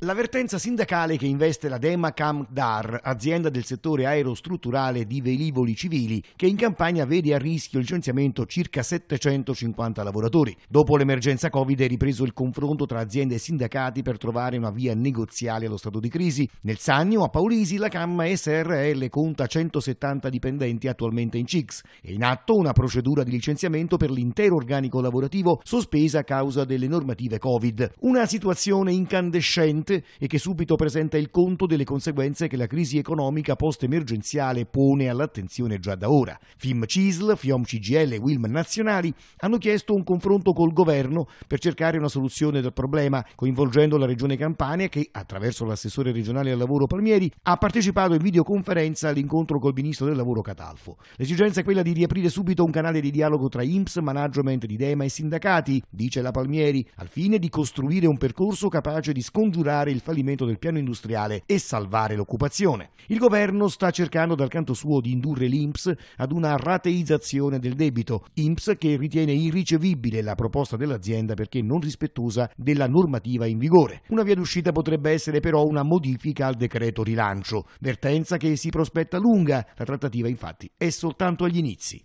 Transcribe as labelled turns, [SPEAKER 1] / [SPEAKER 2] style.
[SPEAKER 1] L'avvertenza sindacale che investe la Demacam Dar, azienda del settore aerostrutturale di velivoli civili, che in campagna vede a rischio il licenziamento circa 750 lavoratori. Dopo l'emergenza Covid è ripreso il confronto tra aziende e sindacati per trovare una via negoziale allo stato di crisi. Nel Sannio, a Paulisi, la Cam SRL conta 170 dipendenti attualmente in CICS. È in atto una procedura di licenziamento per l'intero organico lavorativo sospesa a causa delle normative Covid. Una situazione incandescente corrente e che subito presenta il conto delle conseguenze che la crisi economica post-emergenziale pone all'attenzione già da ora. FIM CISL, FIOM CGL e WILM Nazionali hanno chiesto un confronto col governo per cercare una soluzione del problema, coinvolgendo la regione Campania che, attraverso l'assessore regionale al lavoro Palmieri, ha partecipato in videoconferenza all'incontro col ministro del lavoro Catalfo. L'esigenza è quella di riaprire subito un canale di dialogo tra IMSS, management di DEMA e sindacati, dice la Palmieri, al fine di costruire un percorso capace di scongiurare evitare il fallimento del piano industriale e salvare l'occupazione. Il governo sta cercando dal canto suo di indurre l'INPS ad una rateizzazione del debito, INPS che ritiene irricevibile la proposta dell'azienda perché non rispettosa della normativa in vigore. Una via d'uscita potrebbe essere però una modifica al decreto rilancio, vertenza che si prospetta lunga, la trattativa infatti è soltanto agli inizi.